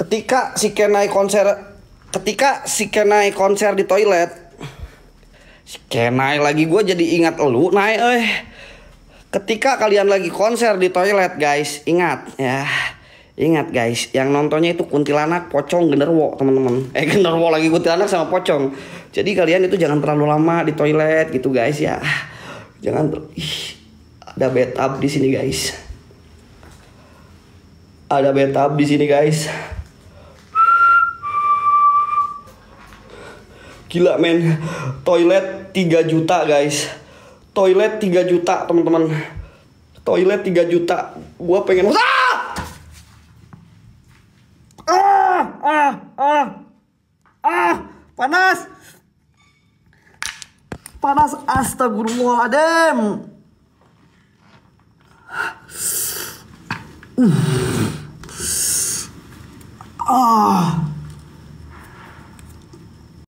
ketika si Kenai konser ketika si Kenai konser di toilet si Kenai lagi gue jadi ingat lu naik eh ketika kalian lagi konser di toilet guys ingat ya ingat guys yang nontonnya itu kuntilanak pocong genderwo teman-teman eh genderwo lagi kuntilanak sama pocong jadi kalian itu jangan terlalu lama di toilet gitu guys ya jangan ter... Ih, ada bathtub di sini guys ada bathtub di sini guys gila men toilet 3 juta guys toilet 3 juta teman-teman toilet 3 juta gua pengen ah! ah ah ah ah panas panas astagfirullahaladzim ah